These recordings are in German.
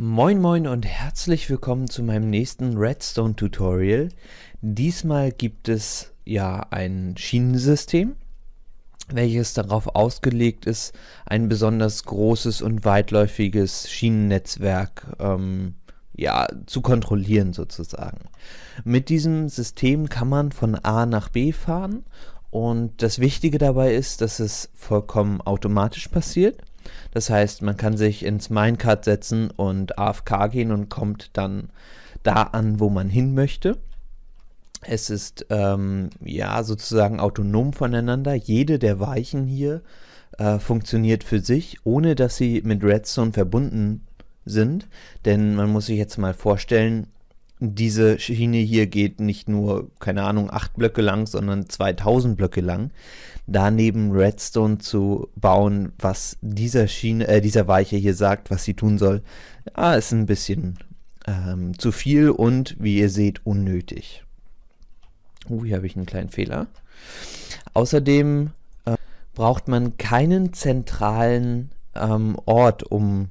Moin moin und herzlich willkommen zu meinem nächsten Redstone Tutorial. Diesmal gibt es ja ein Schienensystem, welches darauf ausgelegt ist, ein besonders großes und weitläufiges Schienennetzwerk ähm, ja, zu kontrollieren sozusagen. Mit diesem System kann man von A nach B fahren und das Wichtige dabei ist, dass es vollkommen automatisch passiert das heißt, man kann sich ins Minecart setzen und AFK gehen und kommt dann da an, wo man hin möchte. Es ist ähm, ja sozusagen autonom voneinander. Jede der Weichen hier äh, funktioniert für sich, ohne dass sie mit Redstone verbunden sind. Denn man muss sich jetzt mal vorstellen, diese Schiene hier geht nicht nur, keine Ahnung, acht Blöcke lang, sondern 2000 Blöcke lang. Daneben Redstone zu bauen, was dieser Schiene, äh, dieser Weiche hier sagt, was sie tun soll, ah, ist ein bisschen ähm, zu viel und, wie ihr seht, unnötig. Uh, hier habe ich einen kleinen Fehler. Außerdem äh, braucht man keinen zentralen ähm, Ort, um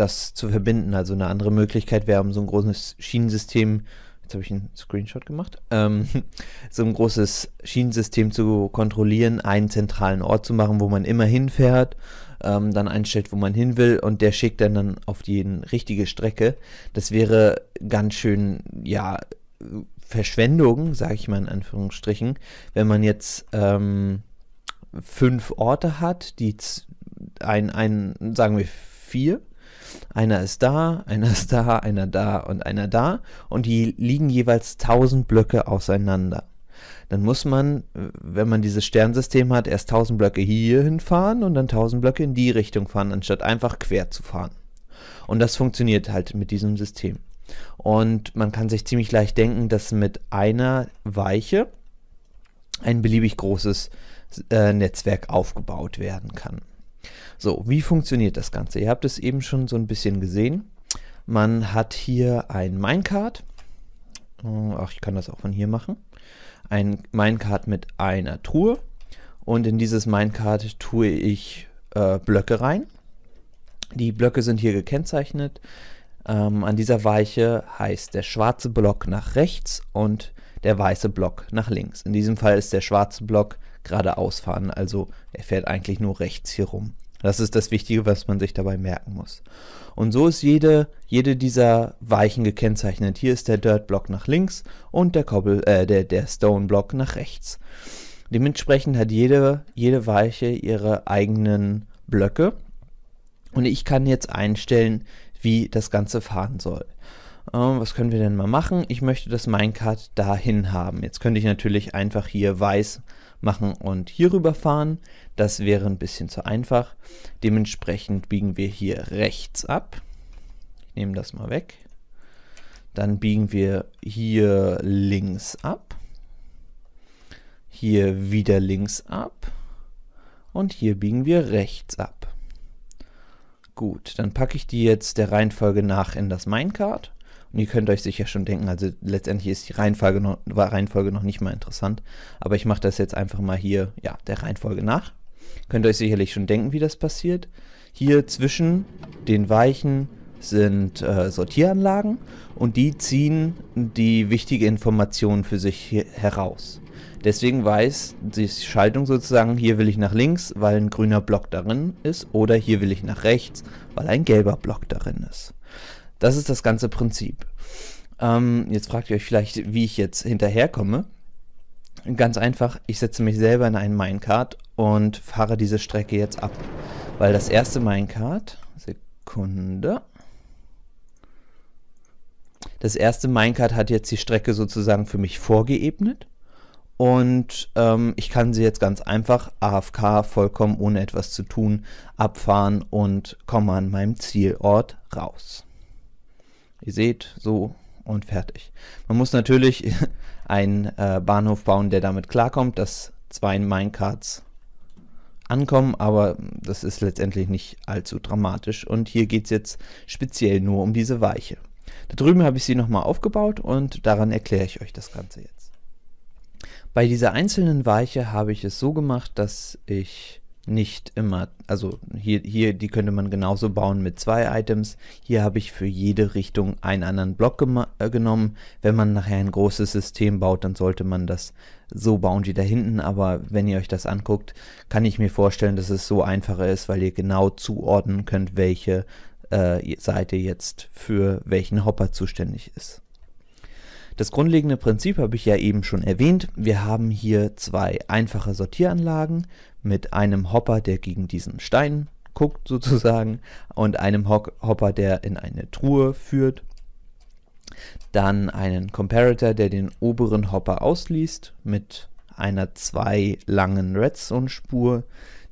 das zu verbinden. Also eine andere Möglichkeit wäre, um so ein großes Schienensystem, jetzt habe ich einen Screenshot gemacht, ähm, so ein großes Schienensystem zu kontrollieren, einen zentralen Ort zu machen, wo man immer hinfährt, ähm, dann einstellt, wo man hin will und der schickt dann, dann auf die richtige Strecke. Das wäre ganz schön, ja, Verschwendung, sage ich mal in Anführungsstrichen, wenn man jetzt ähm, fünf Orte hat, die ein, ein, sagen wir vier, einer ist da, einer ist da, einer da und einer da und die liegen jeweils 1000 Blöcke auseinander. Dann muss man, wenn man dieses Sternsystem hat, erst 1000 Blöcke hier hinfahren und dann 1000 Blöcke in die Richtung fahren, anstatt einfach quer zu fahren. Und das funktioniert halt mit diesem System. Und man kann sich ziemlich leicht denken, dass mit einer Weiche ein beliebig großes äh, Netzwerk aufgebaut werden kann. So, wie funktioniert das Ganze? Ihr habt es eben schon so ein bisschen gesehen. Man hat hier ein Minecart. Äh, ach, ich kann das auch von hier machen. Ein Minecart mit einer Truhe. Und in dieses Minecart tue ich äh, Blöcke rein. Die Blöcke sind hier gekennzeichnet. Ähm, an dieser Weiche heißt der schwarze Block nach rechts und der weiße Block nach links. In diesem Fall ist der schwarze Block geradeaus fahren. Also er fährt eigentlich nur rechts hier rum. Das ist das Wichtige, was man sich dabei merken muss. Und so ist jede, jede dieser Weichen gekennzeichnet. Hier ist der Dirt-Block nach links und der, Koppel, äh, der, der Stone-Block nach rechts. Dementsprechend hat jede, jede Weiche ihre eigenen Blöcke. Und ich kann jetzt einstellen, wie das Ganze fahren soll. Ähm, was können wir denn mal machen? Ich möchte das Minecart dahin haben. Jetzt könnte ich natürlich einfach hier weiß machen und hier rüber fahren. Das wäre ein bisschen zu einfach. Dementsprechend biegen wir hier rechts ab. Ich nehme das mal weg. Dann biegen wir hier links ab. Hier wieder links ab. Und hier biegen wir rechts ab. Gut, dann packe ich die jetzt der Reihenfolge nach in das Minecart. Und ihr könnt euch sicher schon denken, also letztendlich ist die Reihenfolge noch, war Reihenfolge noch nicht mal interessant. Aber ich mache das jetzt einfach mal hier, ja, der Reihenfolge nach. Könnt euch sicherlich schon denken, wie das passiert. Hier zwischen den Weichen sind äh, Sortieranlagen und die ziehen die wichtige Information für sich heraus. Deswegen weiß die Schaltung sozusagen, hier will ich nach links, weil ein grüner Block darin ist, oder hier will ich nach rechts, weil ein gelber Block darin ist. Das ist das ganze Prinzip. Ähm, jetzt fragt ihr euch vielleicht, wie ich jetzt hinterherkomme. Ganz einfach, ich setze mich selber in einen Minecart und fahre diese Strecke jetzt ab. Weil das erste Minecart, Sekunde, das erste Minecart hat jetzt die Strecke sozusagen für mich vorgeebnet und ähm, ich kann sie jetzt ganz einfach AFK vollkommen ohne etwas zu tun abfahren und komme an meinem Zielort raus. Ihr seht, so und fertig. Man muss natürlich einen äh, Bahnhof bauen, der damit klarkommt, dass zwei Minecarts ankommen, aber das ist letztendlich nicht allzu dramatisch. Und hier geht es jetzt speziell nur um diese Weiche. Da drüben habe ich sie nochmal aufgebaut und daran erkläre ich euch das Ganze jetzt. Bei dieser einzelnen Weiche habe ich es so gemacht, dass ich nicht immer, also hier, hier, die könnte man genauso bauen mit zwei Items. Hier habe ich für jede Richtung einen anderen Block äh, genommen. Wenn man nachher ein großes System baut, dann sollte man das so bauen wie da hinten. Aber wenn ihr euch das anguckt, kann ich mir vorstellen, dass es so einfacher ist, weil ihr genau zuordnen könnt, welche äh, Seite jetzt für welchen Hopper zuständig ist. Das grundlegende Prinzip habe ich ja eben schon erwähnt. Wir haben hier zwei einfache Sortieranlagen mit einem Hopper, der gegen diesen Stein guckt sozusagen und einem Hopper, der in eine Truhe führt. Dann einen Comparator, der den oberen Hopper ausliest mit einer zwei langen Redstone-Spur,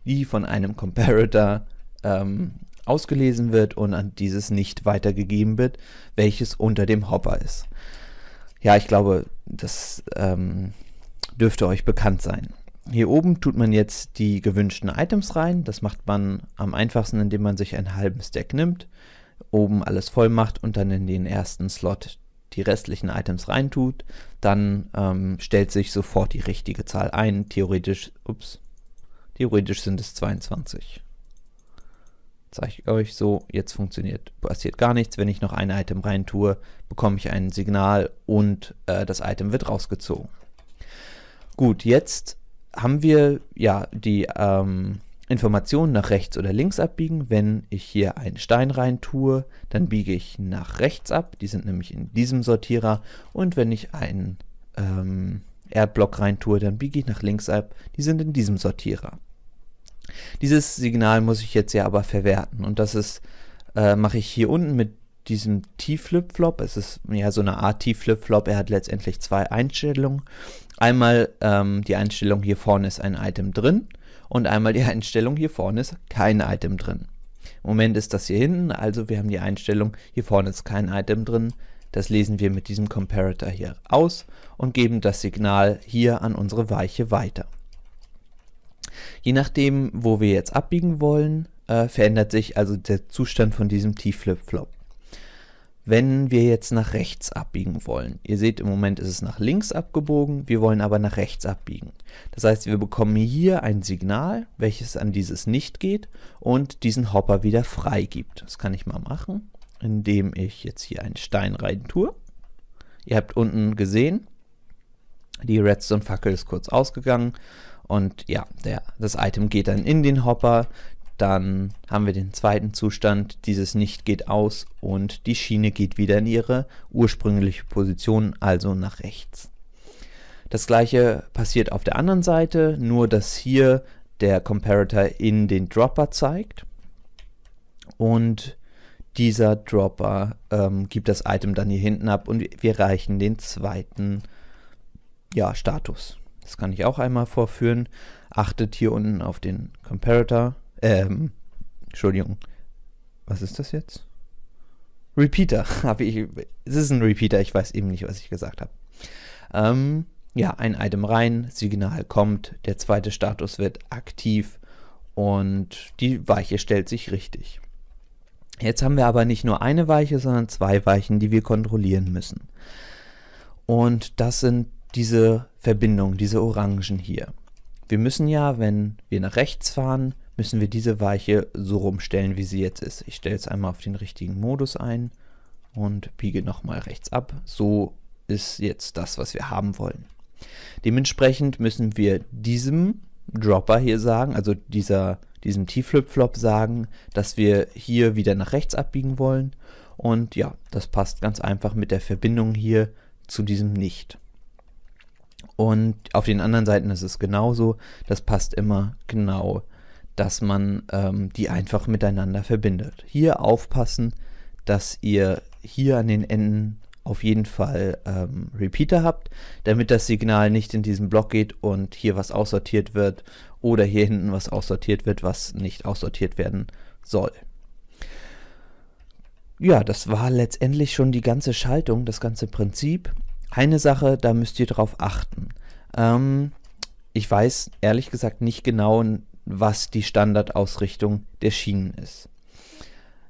die von einem Comparator ähm, ausgelesen wird und an dieses nicht weitergegeben wird, welches unter dem Hopper ist. Ja, ich glaube, das ähm, dürfte euch bekannt sein. Hier oben tut man jetzt die gewünschten Items rein. Das macht man am einfachsten, indem man sich einen halben Stack nimmt, oben alles voll macht und dann in den ersten Slot die restlichen Items reintut. Dann ähm, stellt sich sofort die richtige Zahl ein. Theoretisch, ups, theoretisch sind es 22 zeige ich euch so, jetzt funktioniert, passiert gar nichts. Wenn ich noch ein Item rein tue, bekomme ich ein Signal und äh, das Item wird rausgezogen. Gut, jetzt haben wir ja die ähm, Informationen nach rechts oder links abbiegen. Wenn ich hier einen Stein rein tue, dann biege ich nach rechts ab. Die sind nämlich in diesem Sortierer. Und wenn ich einen ähm, Erdblock rein tue, dann biege ich nach links ab. Die sind in diesem Sortierer. Dieses Signal muss ich jetzt ja aber verwerten und das ist, äh, mache ich hier unten mit diesem T-Flip-Flop. Es ist ja so eine Art T-Flip-Flop. Er hat letztendlich zwei Einstellungen. Einmal ähm, die Einstellung hier vorne ist ein Item drin und einmal die Einstellung hier vorne ist kein Item drin. Im Moment ist das hier hinten, also wir haben die Einstellung, hier vorne ist kein Item drin. Das lesen wir mit diesem Comparator hier aus und geben das Signal hier an unsere Weiche weiter. Je nachdem, wo wir jetzt abbiegen wollen, äh, verändert sich also der Zustand von diesem T-Flip-Flop. Wenn wir jetzt nach rechts abbiegen wollen, ihr seht im Moment ist es nach links abgebogen, wir wollen aber nach rechts abbiegen. Das heißt, wir bekommen hier ein Signal, welches an dieses nicht geht und diesen Hopper wieder frei gibt. Das kann ich mal machen, indem ich jetzt hier einen Stein rein tue. Ihr habt unten gesehen, die Redstone-Fackel ist kurz ausgegangen und ja, der, das Item geht dann in den Hopper. Dann haben wir den zweiten Zustand, dieses Nicht geht aus und die Schiene geht wieder in ihre ursprüngliche Position, also nach rechts. Das gleiche passiert auf der anderen Seite, nur dass hier der Comparator in den Dropper zeigt und dieser Dropper ähm, gibt das Item dann hier hinten ab und wir erreichen den zweiten ja, Status. Das kann ich auch einmal vorführen. Achtet hier unten auf den Comparator. Ähm, Entschuldigung. Was ist das jetzt? Repeater. es ist ein Repeater, ich weiß eben nicht, was ich gesagt habe. Ähm, ja, ein Item rein, Signal kommt, der zweite Status wird aktiv und die Weiche stellt sich richtig. Jetzt haben wir aber nicht nur eine Weiche, sondern zwei Weichen, die wir kontrollieren müssen. Und das sind diese Verbindung, diese Orangen hier. Wir müssen ja, wenn wir nach rechts fahren, müssen wir diese Weiche so rumstellen, wie sie jetzt ist. Ich stelle jetzt einmal auf den richtigen Modus ein und biege nochmal rechts ab. So ist jetzt das, was wir haben wollen. Dementsprechend müssen wir diesem Dropper hier sagen, also dieser, diesem T-Flip-Flop sagen, dass wir hier wieder nach rechts abbiegen wollen. Und ja, das passt ganz einfach mit der Verbindung hier zu diesem Nicht. Und auf den anderen Seiten ist es genauso. Das passt immer genau, dass man ähm, die einfach miteinander verbindet. Hier aufpassen, dass ihr hier an den Enden auf jeden Fall ähm, Repeater habt, damit das Signal nicht in diesen Block geht und hier was aussortiert wird oder hier hinten was aussortiert wird, was nicht aussortiert werden soll. Ja, das war letztendlich schon die ganze Schaltung, das ganze Prinzip eine Sache, da müsst ihr drauf achten. Ähm, ich weiß ehrlich gesagt nicht genau, was die Standardausrichtung der Schienen ist.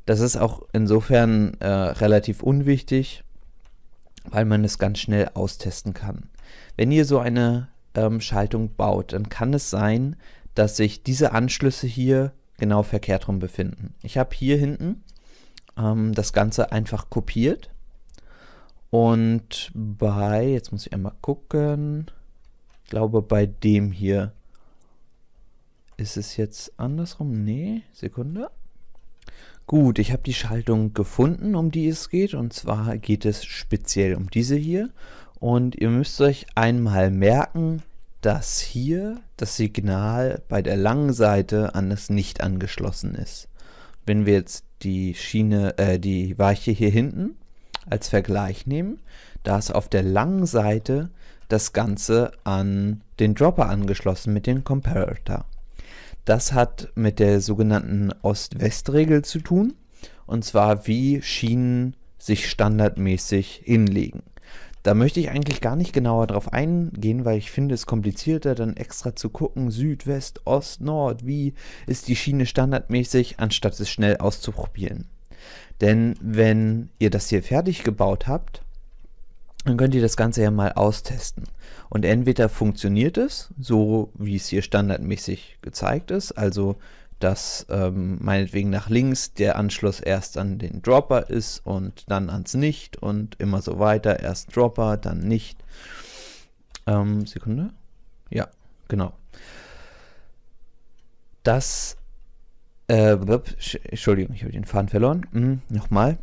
Das ist auch insofern äh, relativ unwichtig, weil man es ganz schnell austesten kann. Wenn ihr so eine ähm, Schaltung baut, dann kann es sein, dass sich diese Anschlüsse hier genau verkehrt rum befinden. Ich habe hier hinten ähm, das Ganze einfach kopiert und bei, jetzt muss ich einmal gucken, ich glaube bei dem hier ist es jetzt andersrum. Nee, Sekunde. Gut, ich habe die Schaltung gefunden, um die es geht. Und zwar geht es speziell um diese hier. Und ihr müsst euch einmal merken, dass hier das Signal bei der langen Seite an das Nicht angeschlossen ist. Wenn wir jetzt die Schiene, äh, die Weiche hier hinten als Vergleich nehmen, da ist auf der langen Seite das Ganze an den Dropper angeschlossen mit dem Comparator. Das hat mit der sogenannten Ost-West-Regel zu tun, und zwar wie Schienen sich standardmäßig hinlegen. Da möchte ich eigentlich gar nicht genauer drauf eingehen, weil ich finde es komplizierter, dann extra zu gucken, Süd, West, Ost, Nord, wie ist die Schiene standardmäßig, anstatt es schnell auszuprobieren. Denn wenn ihr das hier fertig gebaut habt, dann könnt ihr das Ganze ja mal austesten. Und entweder funktioniert es, so wie es hier standardmäßig gezeigt ist, also dass ähm, meinetwegen nach links der Anschluss erst an den Dropper ist und dann ans Nicht und immer so weiter, erst Dropper, dann Nicht. Ähm, Sekunde. Ja, genau. Das äh, Entschuldigung, ich habe den Faden verloren. Mhm, nochmal.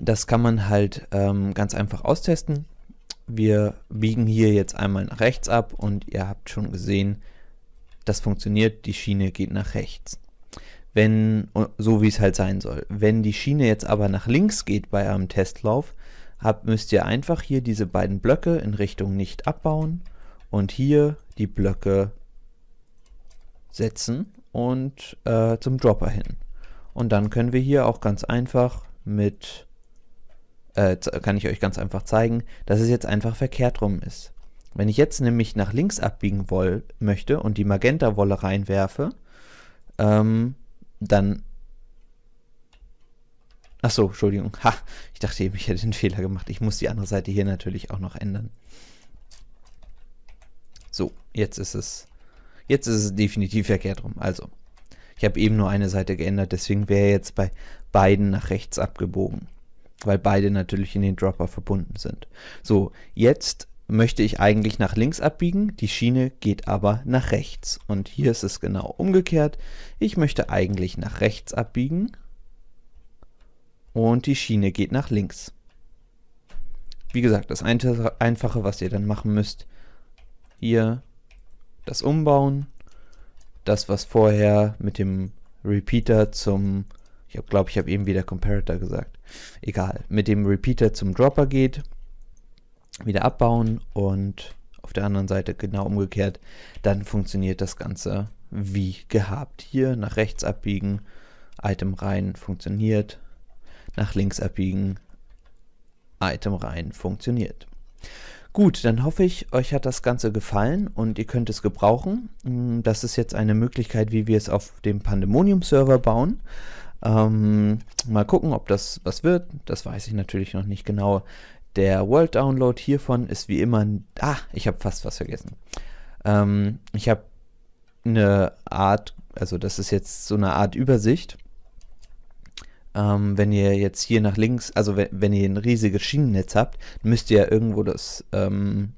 Das kann man halt ähm, ganz einfach austesten. Wir biegen hier jetzt einmal nach rechts ab und ihr habt schon gesehen, das funktioniert, die Schiene geht nach rechts. Wenn, oh, so wie es halt sein soll. Wenn die Schiene jetzt aber nach links geht bei einem Testlauf, habt, müsst ihr einfach hier diese beiden Blöcke in Richtung nicht abbauen und hier die Blöcke setzen und äh, zum Dropper hin. Und dann können wir hier auch ganz einfach mit, äh, kann ich euch ganz einfach zeigen, dass es jetzt einfach verkehrt rum ist. Wenn ich jetzt nämlich nach links abbiegen woll möchte und die Magenta-Wolle reinwerfe, ähm, dann... Ach so, Entschuldigung. Ha, ich dachte eben, ich hätte den Fehler gemacht. Ich muss die andere Seite hier natürlich auch noch ändern. So, jetzt ist es Jetzt ist es definitiv verkehrt rum. Also, ich habe eben nur eine Seite geändert, deswegen wäre jetzt bei beiden nach rechts abgebogen, weil beide natürlich in den Dropper verbunden sind. So, jetzt möchte ich eigentlich nach links abbiegen, die Schiene geht aber nach rechts. Und hier ist es genau umgekehrt. Ich möchte eigentlich nach rechts abbiegen und die Schiene geht nach links. Wie gesagt, das Einfache, was ihr dann machen müsst, hier das Umbauen, das, was vorher mit dem Repeater zum, ich glaube, ich habe eben wieder Comparator gesagt, egal, mit dem Repeater zum Dropper geht, wieder abbauen und auf der anderen Seite genau umgekehrt, dann funktioniert das Ganze wie gehabt. Hier nach rechts abbiegen, Item rein, funktioniert. Nach links abbiegen, Item rein, funktioniert. Gut, dann hoffe ich, euch hat das Ganze gefallen und ihr könnt es gebrauchen. Mm, das ist jetzt eine Möglichkeit, wie wir es auf dem Pandemonium-Server bauen. Ähm, mal gucken, ob das was wird. Das weiß ich natürlich noch nicht genau. Der World Download hiervon ist wie immer. Ah, ich habe fast was vergessen. Ähm, ich habe eine Art, also das ist jetzt so eine Art Übersicht ähm, wenn ihr jetzt hier nach links, also wenn, wenn ihr ein riesiges Schienennetz habt, müsst ihr ja irgendwo das ähm,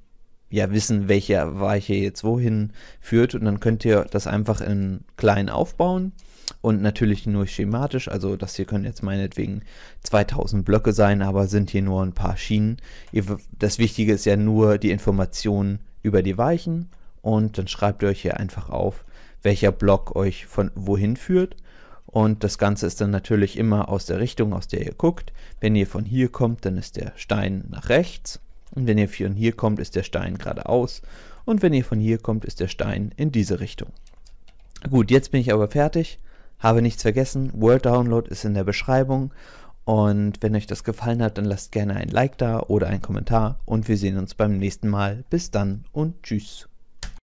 ja wissen, welche Weiche jetzt wohin führt und dann könnt ihr das einfach in klein aufbauen und natürlich nur schematisch, also das hier können jetzt meinetwegen 2000 Blöcke sein, aber sind hier nur ein paar Schienen. das Wichtige ist ja nur die Information über die Weichen und dann schreibt ihr euch hier einfach auf, welcher Block euch von wohin führt und das Ganze ist dann natürlich immer aus der Richtung, aus der ihr guckt. Wenn ihr von hier kommt, dann ist der Stein nach rechts. Und wenn ihr von hier kommt, ist der Stein geradeaus. Und wenn ihr von hier kommt, ist der Stein in diese Richtung. Gut, jetzt bin ich aber fertig. Habe nichts vergessen. Word Download ist in der Beschreibung. Und wenn euch das gefallen hat, dann lasst gerne ein Like da oder einen Kommentar. Und wir sehen uns beim nächsten Mal. Bis dann und tschüss.